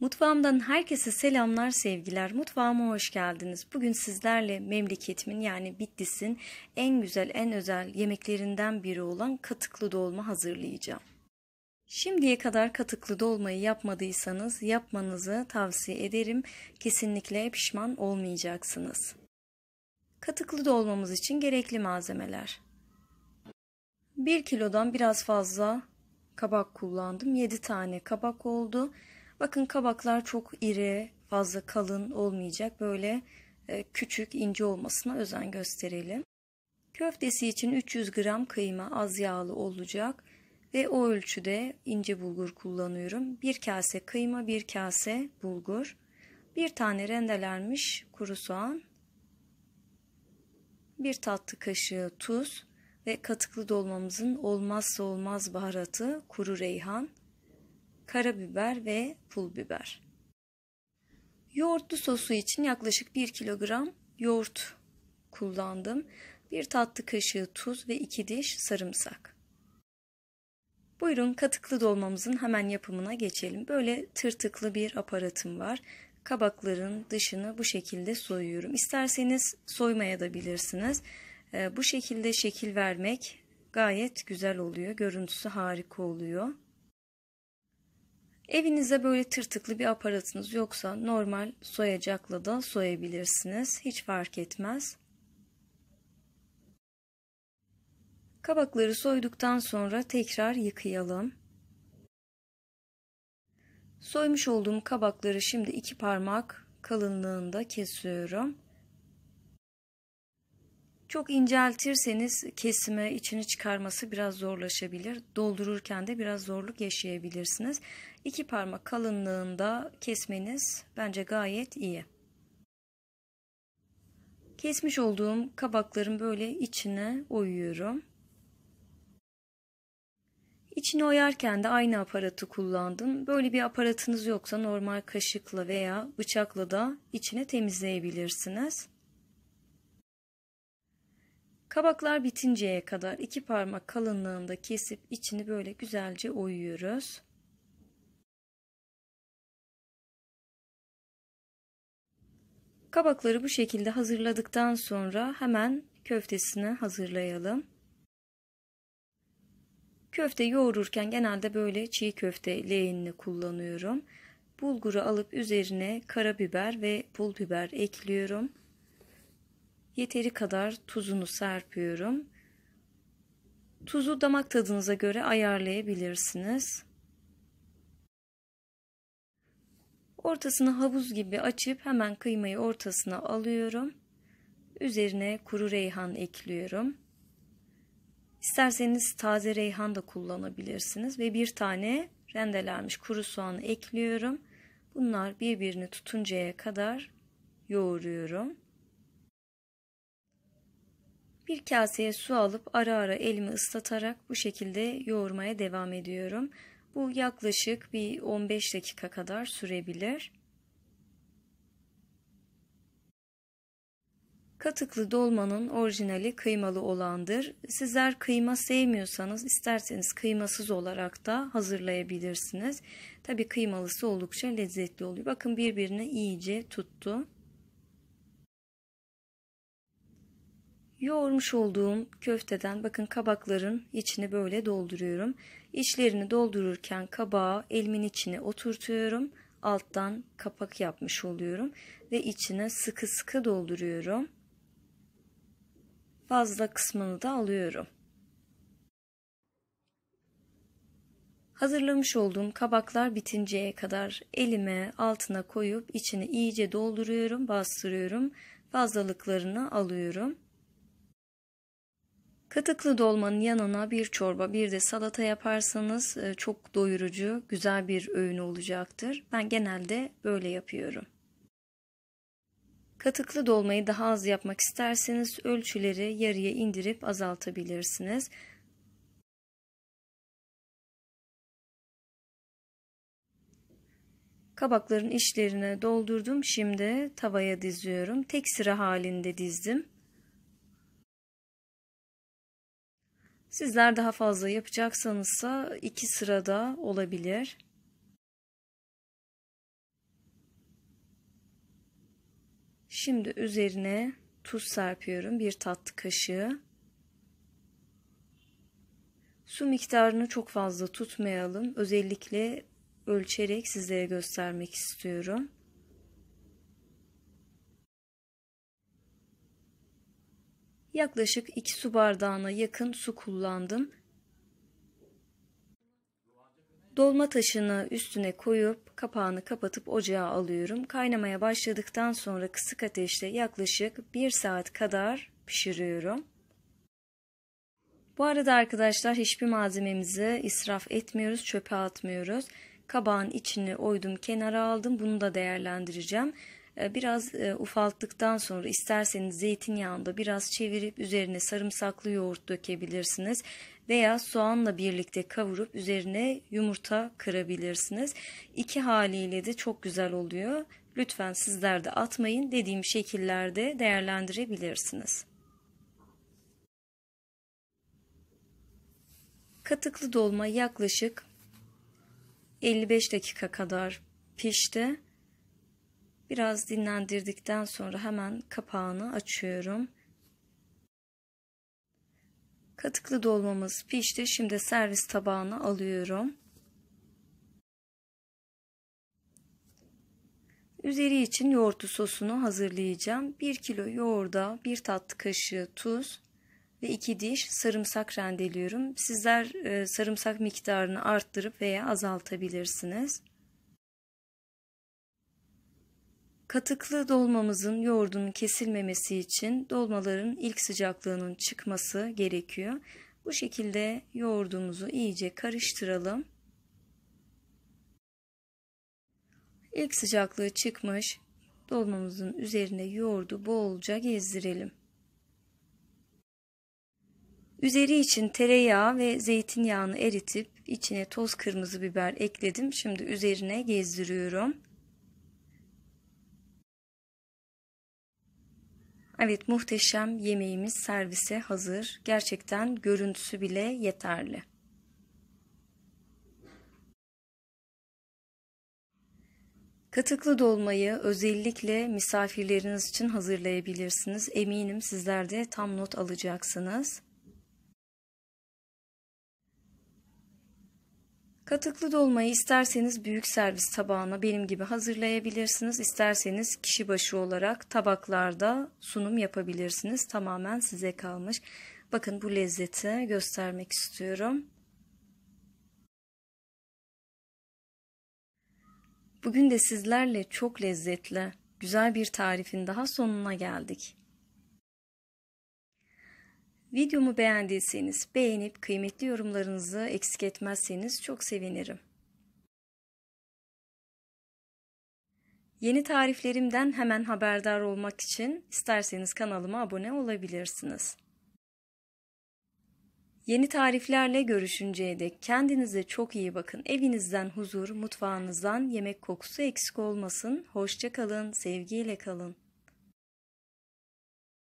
Mutfağımdan herkese selamlar, sevgiler. Mutfağıma hoş geldiniz. Bugün sizlerle memleketimin yani Bitlis'in en güzel, en özel yemeklerinden biri olan katıklı dolma hazırlayacağım. Şimdiye kadar katıklı dolmayı yapmadıysanız yapmanızı tavsiye ederim. Kesinlikle pişman olmayacaksınız. Katıklı dolmamız için gerekli malzemeler. 1 kilodan biraz fazla kabak kullandım. 7 tane kabak oldu. Bakın kabaklar çok iri, fazla kalın olmayacak. Böyle e, küçük, ince olmasına özen gösterelim. Köftesi için 300 gram kıyma az yağlı olacak ve o ölçüde ince bulgur kullanıyorum. Bir kase kıyma, bir kase bulgur, bir tane rendelenmiş kuru soğan, bir tatlı kaşığı tuz ve katıklı dolmamızın olmazsa olmaz baharatı kuru reyhan karabiber ve pul biber. Yoğurtlu sosu için yaklaşık 1 kilogram yoğurt kullandım. 1 tatlı kaşığı tuz ve 2 diş sarımsak. Buyurun katıklı dolmamızın hemen yapımına geçelim. Böyle tırtıklı bir aparatım var. Kabakların dışını bu şekilde soyuyorum. İsterseniz soymaya da bilirsiniz. Ee, bu şekilde şekil vermek gayet güzel oluyor. Görüntüsü harika oluyor. Evinizde böyle tırtıklı bir aparatınız yoksa normal soyacakla da soyabilirsiniz. Hiç fark etmez. Kabakları soyduktan sonra tekrar yıkayalım. Soymuş olduğum kabakları şimdi iki parmak kalınlığında kesiyorum. Çok inceltirseniz kesime içini çıkarması biraz zorlaşabilir. Doldururken de biraz zorluk yaşayabilirsiniz. İki parmak kalınlığında kesmeniz bence gayet iyi. Kesmiş olduğum kabakların böyle içine oyuyorum. İçini oyarken de aynı aparatı kullandım. Böyle bir aparatınız yoksa normal kaşıkla veya bıçakla da içine temizleyebilirsiniz. Kabaklar bitinceye kadar iki parmak kalınlığında kesip içini böyle güzelce oyuyoruz. Kabakları bu şekilde hazırladıktan sonra hemen köftesini hazırlayalım. Köfte yoğururken genelde böyle çiğ köfte leğenini kullanıyorum. Bulguru alıp üzerine karabiber ve pul biber ekliyorum yeteri kadar tuzunu serpiyorum. Tuzu damak tadınıza göre ayarlayabilirsiniz. Ortasını havuz gibi açıp hemen kıymayı ortasına alıyorum. Üzerine kuru reyhan ekliyorum. İsterseniz taze reyhan da kullanabilirsiniz ve bir tane rendelenmiş kuru soğan ekliyorum. Bunlar birbirini tutuncaya kadar yoğuruyorum. Bir kaseye su alıp ara ara elimi ıslatarak bu şekilde yoğurmaya devam ediyorum. Bu yaklaşık bir 15 dakika kadar sürebilir. Katıklı dolmanın orijinali kıymalı olandır. Sizler kıyma sevmiyorsanız isterseniz kıymasız olarak da hazırlayabilirsiniz. Tabi kıymalısı oldukça lezzetli oluyor. Bakın birbirine iyice tuttu. Yoğurmuş olduğum köfteden bakın kabakların içini böyle dolduruyorum. İçlerini doldururken kabağı elimin içine oturtuyorum. Alttan kapak yapmış oluyorum ve içine sıkı sıkı dolduruyorum. Fazla kısmını da alıyorum. Hazırlamış olduğum kabaklar bitinceye kadar elime altına koyup içini iyice dolduruyorum, bastırıyorum. Fazlalıklarını alıyorum. Katıklı dolmanın yanına bir çorba bir de salata yaparsanız e, çok doyurucu, güzel bir öğün olacaktır. Ben genelde böyle yapıyorum. Katıklı dolmayı daha az yapmak isterseniz ölçüleri yarıya indirip azaltabilirsiniz. Kabakların içlerine doldurdum. Şimdi tavaya diziyorum. Tek sıra halinde dizdim. Sizler daha fazla yapacaksanızsa iki sırada olabilir. Şimdi üzerine tuz serpiyorum. Bir tatlı kaşığı. Su miktarını çok fazla tutmayalım. Özellikle ölçerek sizlere göstermek istiyorum. Yaklaşık 2 su bardağına yakın su kullandım. Dolma taşını üstüne koyup kapağını kapatıp ocağa alıyorum. Kaynamaya başladıktan sonra kısık ateşte yaklaşık 1 saat kadar pişiriyorum. Bu arada arkadaşlar hiçbir malzememizi israf etmiyoruz, çöpe atmıyoruz. Kabağın içini oydum, kenara aldım. Bunu da değerlendireceğim. Ee, biraz e, ufalttıktan sonra isterseniz zeytinyağında biraz çevirip üzerine sarımsaklı yoğurt dökebilirsiniz veya soğanla birlikte kavurup üzerine yumurta kırabilirsiniz. İki haliyle de çok güzel oluyor. Lütfen sizler de atmayın. Dediğim şekillerde değerlendirebilirsiniz. Katıklı dolma yaklaşık 55 dakika kadar pişti. Biraz dinlendirdikten sonra hemen kapağını açıyorum. Katıklı dolmamız pişti. Şimdi servis tabağına alıyorum. Üzeri için yoğurtlu sosunu hazırlayacağım. 1 kilo yoğurda 1 tatlı kaşığı tuz ve 2 diş sarımsak rendeliyorum. Sizler e, sarımsak miktarını arttırıp veya azaltabilirsiniz. Katıklı dolmamızın yoğurdun kesilmemesi için dolmaların ilk sıcaklığının çıkması gerekiyor. Bu şekilde yoğurdumuzu iyice karıştıralım. İlk sıcaklığı çıkmış dolmamızın üzerine yoğurdu bolca gezdirelim. Üzeri için tereyağı ve zeytinyağını eritip içine toz kırmızı biber ekledim. Şimdi üzerine gezdiriyorum. Evet muhteşem yemeğimiz servise hazır. Gerçekten görüntüsü bile yeterli. Katıklı dolmayı özellikle misafirleriniz için hazırlayabilirsiniz. Eminim sizler de tam not alacaksınız. Katıklı dolmayı isterseniz büyük servis tabağına benim gibi hazırlayabilirsiniz. İsterseniz kişi başı olarak tabaklarda sunum yapabilirsiniz. Tamamen size kalmış. Bakın bu lezzeti göstermek istiyorum. Bugün de sizlerle çok lezzetli, güzel bir tarifin daha sonuna geldik. Videomu beğendiyseniz beğenip kıymetli yorumlarınızı eksik etmezseniz çok sevinirim. Yeni tariflerimden hemen haberdar olmak için isterseniz kanalıma abone olabilirsiniz. Yeni tariflerle görüşünceye dek kendinize çok iyi bakın. Evinizden huzur, mutfağınızdan yemek kokusu eksik olmasın. Hoşça kalın, sevgiyle kalın.